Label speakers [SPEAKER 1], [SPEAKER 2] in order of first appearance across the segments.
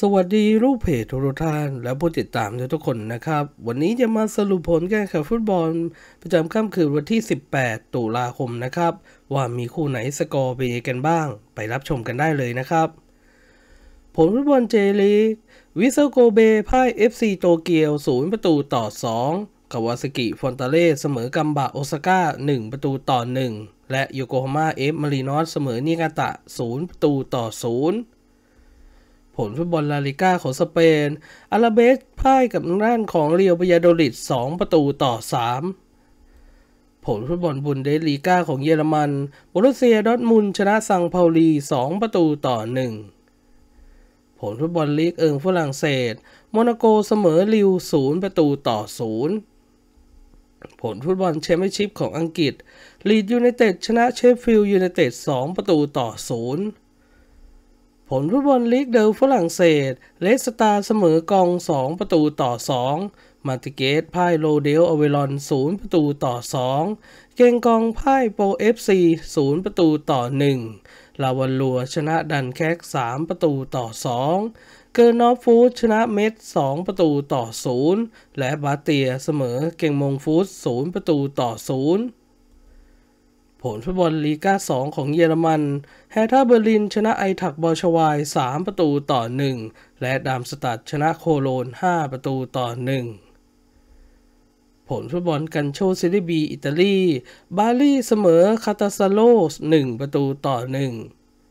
[SPEAKER 1] สวัสดีรูปเพจทุกท่านและผู้ติดตามทุกคนนะครับ วันนี้จะมาสรุปผลการแข่งฟุตบอล ประจำค่ำคืนวันที่ 18 ตุลาคมนะครับ ว่ามีคู่ไหนสกอร์เป็นยังกันบ้าง ไปรับชมกันได้เลยนะครับ ผลฟุตบอลเจลีกวิเซโกเบพ่ายเอฟซีโตเกียวศูนย์ประตูต่อ2กาวาสกิ ฟอนตาเล่เสมอกัมบะโอซาก้า 1 ประตูต่อ1และโยโกฮาม่าเอฟมารีนอสเสมอนิกาตะ0ประตูต่อ0ผลฟุตบอลลาลิก้าของสเปนอาราเบสพ่ายกับน้านของเรียวบยาโดริด2ประตูต่อ 3 ผลฟุตบอลบุนเดสลีกาของเยอรมันบรุเซียดอทมุนชนะซังเปาลี2 ประตูต่อ 1 ผลฟุตบอลลีกเอิงฝรั่งเศส โมนาโกเสมอลิว 0 ประตูต่อ 0 ผลฟุตบอลแชมเปี้ยนชิพของอังกฤษ ลีดยูไนเต็ดชนะเชฟฟิลด์ยูไนเต็ด2ประตูต่อ0ผลฟุตบอลลีกเดิมฝรั่งเศสเลสตาเสมอกอง 2 ประตูต่อ 2มาติเกตพ่ายโลเดล อเวลอน 0 ประตูต่อ 2 เกงกองพ่ายโปรเอฟซี 0 ประตูต่อ1ลาวันลัว ชนะดันแคก 3 ประตูต่อ 2 เกอร์นอฟฟูดชนะเมสด2 ประตูต่อ 0 และบาเตียเสมอเก่งมงฟูด0ประตูต่อ 0ผลฟุตบอลลีกา2 ของเยอรมัน แฮท่าเบอร์ลินชนะไอทักบอชวาย3ประตูต่อ 1 และดามสตัดชนะโคโลน 5 ประตูต่อ 1 ผลฟุตบอลกันโชซิลิบี อิตาลีบาลีเสมอคาตาซาโลส1ประตูต่อ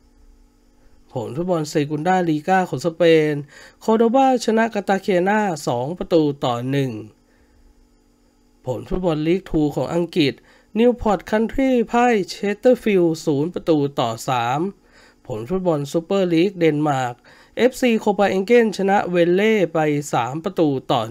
[SPEAKER 1] 1 ผลฟุตบอลเซกุนดาลีกาของสเปน โคโดบาชนะกาตาเคนา2ประตูต่อ 1 ผลฟุตบอลลีกทูของอังกฤษนิวพอร์ตคันทรีพ่ายเชสเตอร์ฟิลด์ศูนย์ประตูต่อ 3 ผลฟุตบอลซูเปอร์ลีก เดนมาร์ก FC โคปาเอนเกนชนะเวลเล่ไป 3 ประตูต่อ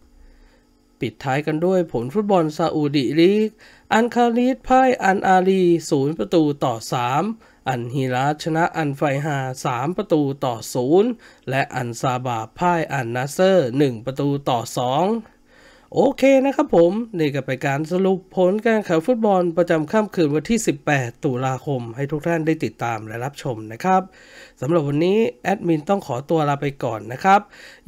[SPEAKER 1] 1 ปิดท้ายกันด้วยผลฟุตบอลซาอุดิลีก อันคาลีดพ่ายอันอาลีศูนย์ประตูต่อ3อันฮีราชนะอันไฟฮา3ประตูต่อ 0 และอันซาบาพ่ายอันนาเซอร์ 1 ประตูต่อ 2โอเคนะครับผมนี่ก็เป็นการสรุปผลการแข่งฟุตบอล ประจำค่ำคืนวันที่ 18 ตุลาคมให้ทุกท่านได้ติดตามและรับชมนะครับสำหรับวันนี้แอดมินต้องขอตัวลาไปก่อนนะครับ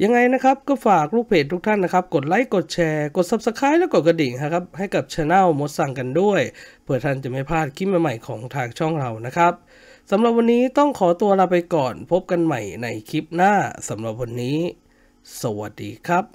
[SPEAKER 1] ยังไงนะครับก็ฝากลูกเพจทุกท่านนะครับ กดไลค์กดแชร์กด Subscribe และกดกระดิ่งครับ ให้กับช anel มดสั่งกันด้วย เพื่อท่านจะไม่พลาดคลิปใหม่ๆของทางช่องเรานะครับสำหรับวันนี้ต้องขอตัวลาไปก่อน พบกันใหม่ในคลิปหน้าสำหรับวันนี้ สวัสดีครับ